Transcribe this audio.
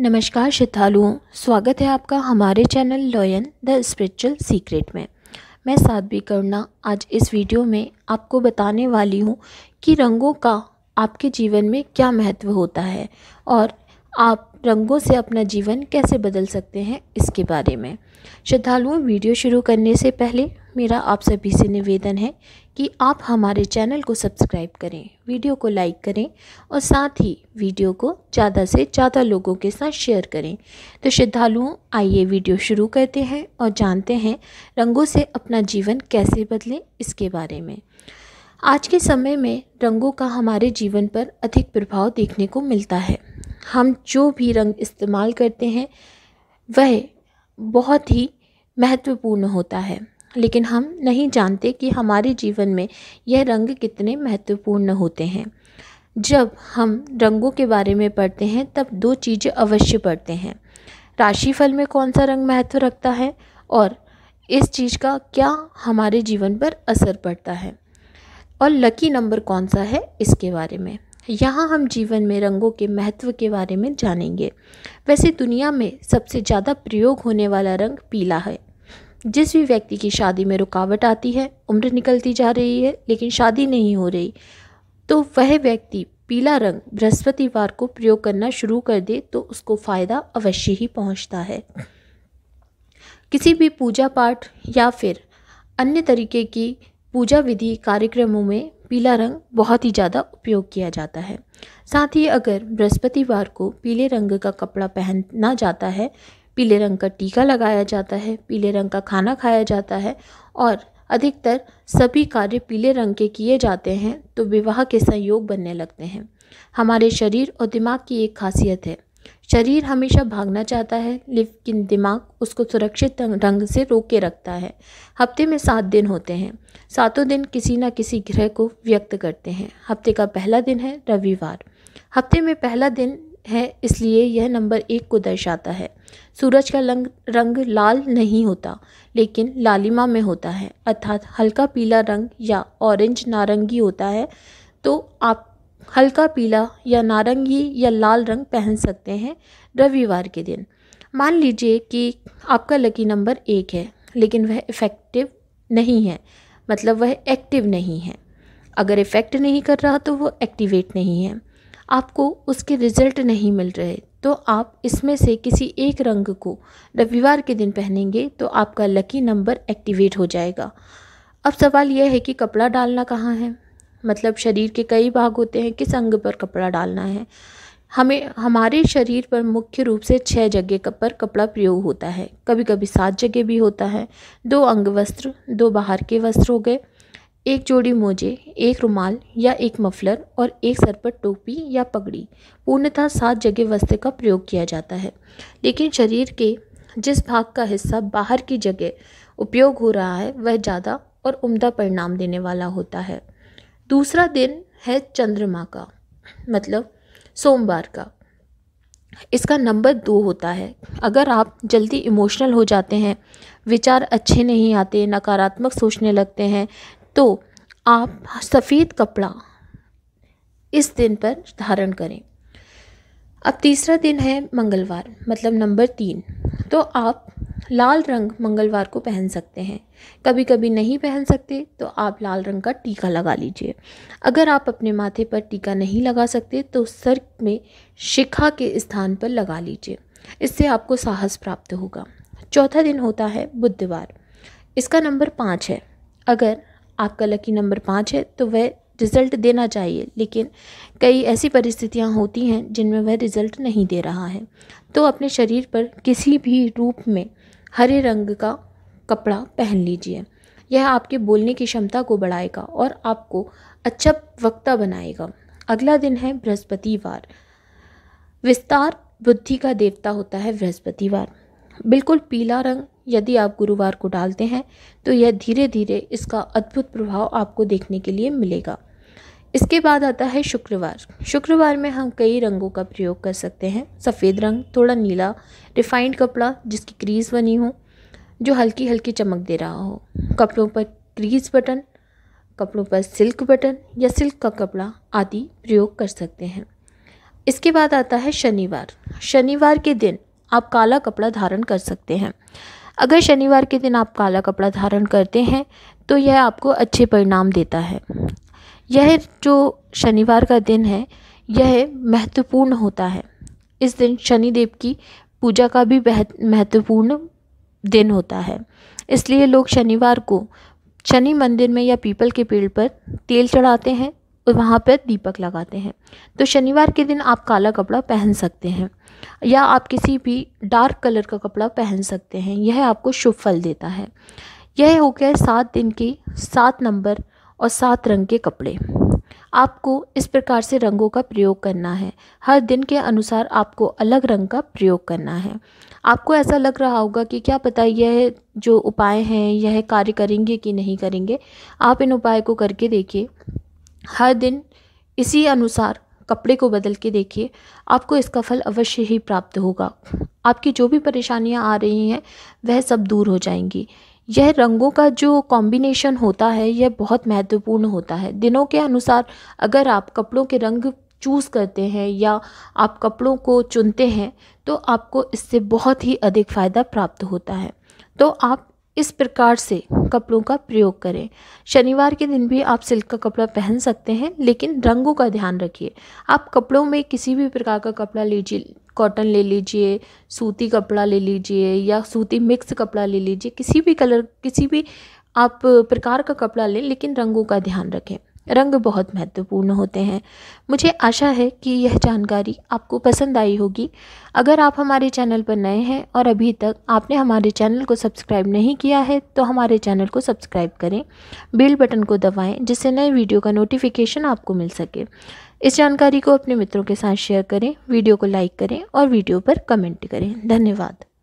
नमस्कार श्रद्धालुओं स्वागत है आपका हमारे channel lion the spiritual secret में मैं साध्वी करुणा आज इस वीडियो में आपको बताने वाली हूँ कि रंगों का आपके जीवन में क्या महत्व होता है और आप रंगों से अपना जीवन कैसे बदल सकते हैं इसके बारे में श्रद्धालुओं वीडियो शुरू करने से पहले मेरा आप सभी से निवेदन है कि आप हमारे चैनल को सब्सक्राइब करें वीडियो को लाइक करें और साथ ही वीडियो को ज़्यादा से ज़्यादा लोगों के साथ शेयर करें तो श्रद्धालुओं आइए वीडियो शुरू करते हैं और जानते हैं रंगों से अपना जीवन कैसे बदलें इसके बारे में आज के समय में रंगों का हमारे जीवन पर अधिक प्रभाव देखने को मिलता है हम जो भी रंग इस्तेमाल करते हैं वह बहुत ही महत्वपूर्ण होता है लेकिन हम नहीं जानते कि हमारे जीवन में यह रंग कितने महत्वपूर्ण होते हैं जब हम रंगों के बारे में पढ़ते हैं तब दो चीज़ें अवश्य पढ़ते हैं राशिफल में कौन सा रंग महत्व रखता है और इस चीज़ का क्या हमारे जीवन पर असर पड़ता है और लकी नंबर कौन सा है इसके बारे में यहाँ हम जीवन में रंगों के महत्व के बारे में जानेंगे वैसे दुनिया में सबसे ज़्यादा प्रयोग होने वाला रंग पीला है जिस भी व्यक्ति की शादी में रुकावट आती है उम्र निकलती जा रही है लेकिन शादी नहीं हो रही तो वह व्यक्ति पीला रंग बृहस्पतिवार को प्रयोग करना शुरू कर दे तो उसको फ़ायदा अवश्य ही पहुंचता है किसी भी पूजा पाठ या फिर अन्य तरीके की पूजा विधि कार्यक्रमों में पीला रंग बहुत ही ज़्यादा उपयोग किया जाता है साथ ही अगर बृहस्पतिवार को पीले रंग का कपड़ा पहनना जाता है पीले रंग का टीका लगाया जाता है पीले रंग का खाना खाया जाता है और अधिकतर सभी कार्य पीले रंग के किए जाते हैं तो विवाह के संयोग बनने लगते हैं हमारे शरीर और दिमाग की एक खासियत है शरीर हमेशा भागना चाहता है लेकिन दिमाग उसको सुरक्षित ढंग से रोक के रखता है हफ्ते में सात दिन होते हैं सातों दिन किसी न किसी ग्रह को व्यक्त करते हैं हफ्ते का पहला दिन है रविवार हफ्ते में पहला दिन है इसलिए यह नंबर एक को दर्शाता है सूरज का रंग रंग लाल नहीं होता लेकिन लालिमा में होता है अर्थात हल्का पीला रंग या ऑरेंज नारंगी होता है तो आप हल्का पीला या नारंगी या लाल रंग पहन सकते हैं रविवार के दिन मान लीजिए कि आपका लकी नंबर एक है लेकिन वह इफ़ेक्टिव नहीं है मतलब वह एक्टिव नहीं है अगर इफ़ेक्ट नहीं कर रहा तो वह एक्टिवेट नहीं है आपको उसके रिजल्ट नहीं मिल रहे तो आप इसमें से किसी एक रंग को रविवार के दिन पहनेंगे तो आपका लकी नंबर एक्टिवेट हो जाएगा अब सवाल यह है कि कपड़ा डालना कहाँ है मतलब शरीर के कई भाग होते हैं किस अंग पर कपड़ा डालना है हमें हमारे शरीर पर मुख्य रूप से छः जगह पर कपड़ा प्रयोग होता है कभी कभी सात जगह भी होता है दो अंग वस्त्र दो बाहर के वस्त्र हो गए एक जोड़ी मोजे एक रुमाल या एक मफलर और एक सर पर टोपी या पगड़ी पूर्णतः सात जगह वस्त्र का प्रयोग किया जाता है लेकिन शरीर के जिस भाग का हिस्सा बाहर की जगह उपयोग हो रहा है वह ज़्यादा और उम्दा परिणाम देने वाला होता है दूसरा दिन है चंद्रमा का मतलब सोमवार का इसका नंबर दो होता है अगर आप जल्दी इमोशनल हो जाते हैं विचार अच्छे नहीं आते नकारात्मक सोचने लगते हैं तो आप सफ़ेद कपड़ा इस दिन पर धारण करें अब तीसरा दिन है मंगलवार मतलब नंबर तीन तो आप लाल रंग मंगलवार को पहन सकते हैं कभी कभी नहीं पहन सकते तो आप लाल रंग का टीका लगा लीजिए अगर आप अपने माथे पर टीका नहीं लगा सकते तो सर में शिखा के स्थान पर लगा लीजिए इससे आपको साहस प्राप्त होगा चौथा दिन होता है बुधवार इसका नंबर पाँच है अगर आपका लकी नंबर पाँच है तो वह रिज़ल्ट देना चाहिए लेकिन कई ऐसी परिस्थितियाँ होती हैं जिनमें वह रिज़ल्ट नहीं दे रहा है तो अपने शरीर पर किसी भी रूप में हरे रंग का कपड़ा पहन लीजिए यह आपके बोलने की क्षमता को बढ़ाएगा और आपको अच्छा वक्ता बनाएगा अगला दिन है बृहस्पतिवार विस्तार बुद्धि का देवता होता है बृहस्पतिवार बिल्कुल पीला रंग यदि आप गुरुवार को डालते हैं तो यह धीरे धीरे इसका अद्भुत प्रभाव आपको देखने के लिए मिलेगा इसके बाद आता है शुक्रवार शुक्रवार में हम कई रंगों का प्रयोग कर सकते हैं सफ़ेद रंग थोड़ा नीला रिफाइंड कपड़ा जिसकी क्रीज़ बनी हो जो हल्की हल्की चमक दे रहा हो कपड़ों पर क्रीज़ बटन कपड़ों पर सिल्क बटन या सिल्क का कपड़ा आदि प्रयोग कर सकते हैं इसके बाद आता है शनिवार शनिवार के दिन आप काला कपड़ा धारण कर सकते हैं अगर शनिवार के दिन आप काला कपड़ा धारण करते हैं तो यह आपको अच्छे परिणाम देता है यह जो शनिवार का दिन है यह महत्वपूर्ण होता है इस दिन शनिदेव की पूजा का भी महत्वपूर्ण दिन होता है इसलिए लोग शनिवार को शनि मंदिर में या पीपल के पेड़ पर तेल चढ़ाते हैं वहाँ पर दीपक लगाते हैं तो शनिवार के दिन आप काला कपड़ा पहन सकते हैं या आप किसी भी डार्क कलर का कपड़ा पहन सकते हैं यह आपको शुभ फल देता है यह हो गया सात दिन के सात नंबर और सात रंग के कपड़े आपको इस प्रकार से रंगों का प्रयोग करना है हर दिन के अनुसार आपको अलग रंग का प्रयोग करना है आपको ऐसा लग रहा होगा कि क्या पता यह जो उपाय हैं यह कार्य करेंगे कि नहीं करेंगे आप इन उपाय को करके देखिए हर दिन इसी अनुसार कपड़े को बदल के देखिए आपको इसका फल अवश्य ही प्राप्त होगा आपकी जो भी परेशानियां आ रही हैं वह सब दूर हो जाएंगी यह रंगों का जो कॉम्बिनेशन होता है यह बहुत महत्वपूर्ण होता है दिनों के अनुसार अगर आप कपड़ों के रंग चूज़ करते हैं या आप कपड़ों को चुनते हैं तो आपको इससे बहुत ही अधिक फ़ायदा प्राप्त होता है तो आप इस प्रकार से कपड़ों का प्रयोग करें शनिवार के दिन भी आप सिल्क का कपड़ा पहन सकते हैं लेकिन रंगों का ध्यान रखिए आप कपड़ों में किसी भी प्रकार का कपड़ा लीजिए कॉटन ले लीजिए सूती कपड़ा ले लीजिए या सूती मिक्स कपड़ा ले लीजिए किसी भी कलर किसी भी आप प्रकार का कपड़ा लें लेकिन रंगों का ध्यान रखें रंग बहुत महत्वपूर्ण होते हैं मुझे आशा है कि यह जानकारी आपको पसंद आई होगी अगर आप हमारे चैनल पर नए हैं और अभी तक आपने हमारे चैनल को सब्सक्राइब नहीं किया है तो हमारे चैनल को सब्सक्राइब करें बेल बटन को दबाएं जिससे नए वीडियो का नोटिफिकेशन आपको मिल सके इस जानकारी को अपने मित्रों के साथ शेयर करें वीडियो को लाइक करें और वीडियो पर कमेंट करें धन्यवाद